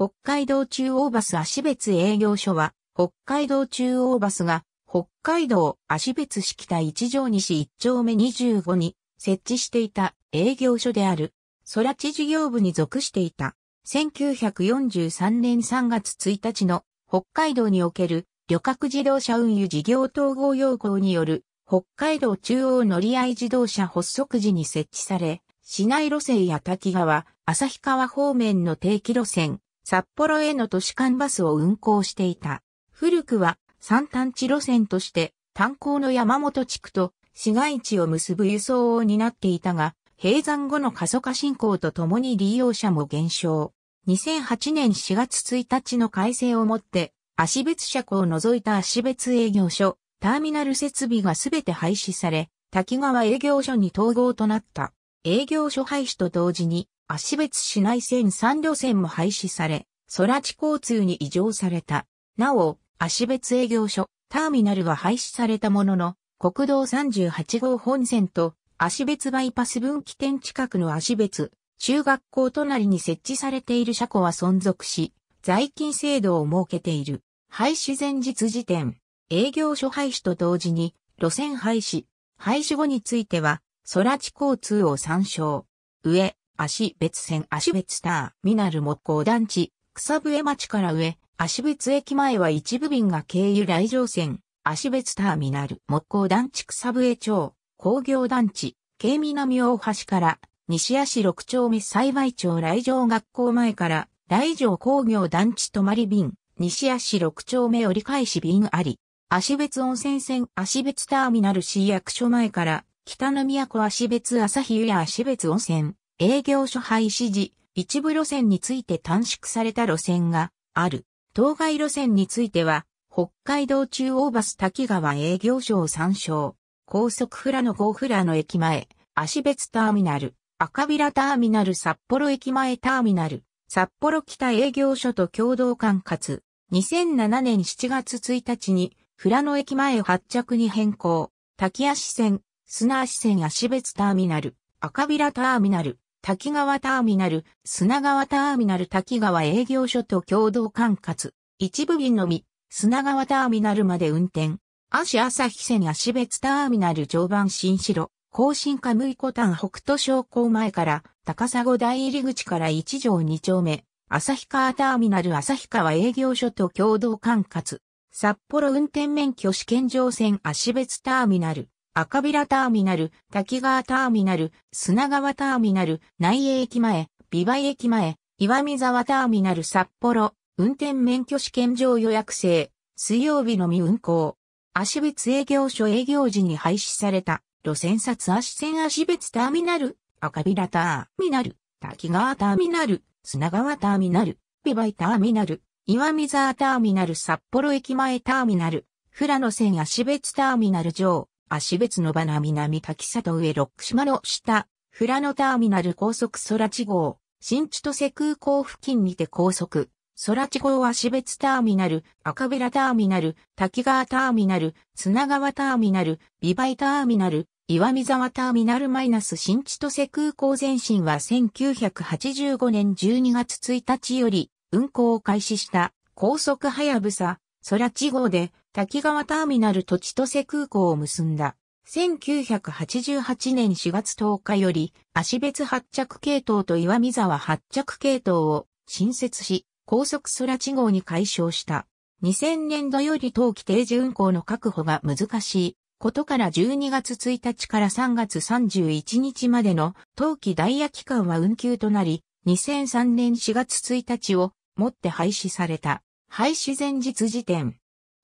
北海道中央バス足別営業所は、北海道中央バスが、北海道足別式田一条西一丁目25に設置していた営業所である、空知事業部に属していた、1943年3月1日の北海道における旅客自動車運輸事業統合要項による北海道中央乗り合い自動車発足時に設置され、市内路線や滝川、旭川方面の定期路線、札幌への都市間バスを運行していた。古くは三単地路線として炭鉱の山本地区と市街地を結ぶ輸送を担っていたが、閉山後の過疎化進行とともに利用者も減少。2008年4月1日の改正をもって、足別車庫を除いた足別営業所、ターミナル設備がすべて廃止され、滝川営業所に統合となった。営業所廃止と同時に、足別市内線3路線も廃止され、空地交通に移譲された。なお、足別営業所、ターミナルは廃止されたものの、国道38号本線と足別バイパス分岐点近くの足別、中学校隣に設置されている車庫は存続し、在勤制度を設けている。廃止前日時点、営業所廃止と同時に、路線廃止、廃止後については、空地交通を参照。上、足別線足別ターミナル木工団地、草笛町から上、足別駅前は一部便が経由来場線、足別ターミナル、木工団地草笛町、工業団地、京南大橋から、西足六丁目幸町来場学校前から、来場工業団地泊まり便、西足六丁目折り返し便あり、足別温泉線足別ターミナル市役所前から、北の都足別朝日湯や足別温泉、営業所廃止時、一部路線について短縮された路線がある。当該路線については、北海道中央バス滝川営業所を参照。高速フラノ号フラの駅前、足別ターミナル、赤ビラターミナル札幌駅前ターミナル、札幌北営業所と共同管轄。2007年7月1日に、フラノ駅前発着に変更。滝足線、砂足線足別ターミナル、赤ビラターミナル、滝川ターミナル、砂川ターミナル滝川営業所と共同管轄。一部便のみ、砂川ターミナルまで運転。足朝日線足別ターミナル常磐新城、更新カムイコタン北斗商工前から、高砂大入口から一条二丁目、旭川ターミナル旭川営業所と共同管轄。札幌運転免許試験場線足別ターミナル、赤平ターミナル、滝川ターミナル、砂川ターミナル、内江駅前、美梅駅前、岩見沢ターミナル札幌、運転免許試験場予約制、水曜日のみ運行。足別営業所営業時に廃止された、路線札足線足別ターミナル、赤平ターミナル、滝川ターミナル、砂川ターミナル、美梅ターミナル、岩見沢ターミナル札幌駅前ターミナル、富良野線足別ターミナル上、足別の花南滝里上ロック島の下、富良野ターミナル高速空地号、新千歳空港付近にて高速、空地号足別ターミナル、赤べらターミナル、滝川ターミナル、砂川ターミナル、美梅ターミナル、岩見沢ターミナルマイナス新千歳空港前身は1985年12月1日より運行を開始した高速はやぶさ、空地号で滝川ターミナルと千歳空港を結んだ。1988年4月10日より、足別発着系統と岩見沢発着系統を新設し、高速空地号に解消した。2000年度より冬季定時運行の確保が難しいことから12月1日から3月31日までの冬季ダイヤ期間は運休となり、2003年4月1日をもって廃止された。廃止前日時点、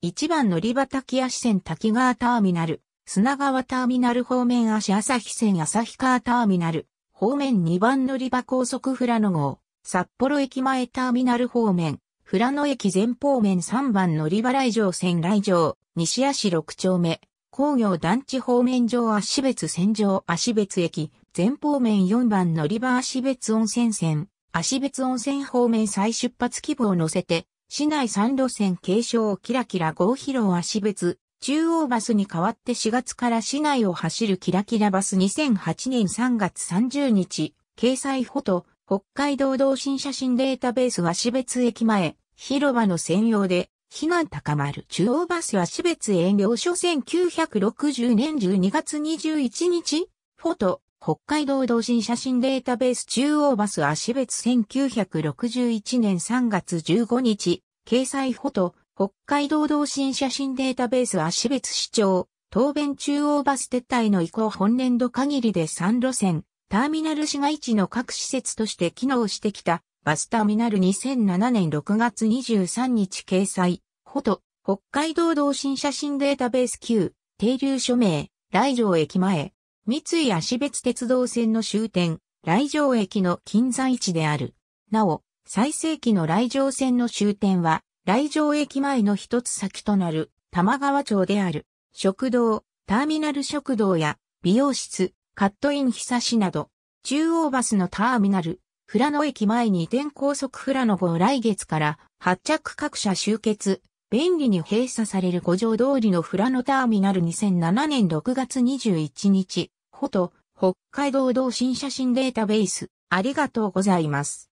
1番乗り場滝足線滝川ターミナル、砂川ターミナル方面足朝日線日川ターミナル、方面2番乗り場高速フラノ号、札幌駅前ターミナル方面、フラノ駅前方面3番乗り場来場線来場、西足6丁目、工業団地方面上足別線上足別駅、前方面4番乗り場足別温泉線、足別温泉方面再出発希望を乗せて、市内3路線継承をキラキラ号広は私別、中央バスに代わって4月から市内を走るキラキラバス2008年3月30日、掲載フォト、北海道同心写真データベースは別駅前、広場の専用で、避難高まる中央バスは市別営業所1960年12月21日、フォト、北海道同人写真データベース中央バス足別1961年3月15日、掲載フォト、北海道同心写真データベース足別市長、東弁中央バス撤退の移行本年度限りで3路線、ターミナル市街地の各施設として機能してきた、バスターミナル2007年6月23日掲載、フォト、北海道同心写真データベース9、停留署名、来城駅前。三井足別鉄道線の終点、来城駅の近在地である。なお、最盛期の来城線の終点は、来城駅前の一つ先となる、玉川町である。食堂、ターミナル食堂や、美容室、カットインさしなど、中央バスのターミナル、富良野駅前に移転高速富良野号来月から発着各社集結、便利に閉鎖される五条通りの富良野ターミナル2007年6月21日、ほと、北海道同心写真データベース。ありがとうございます。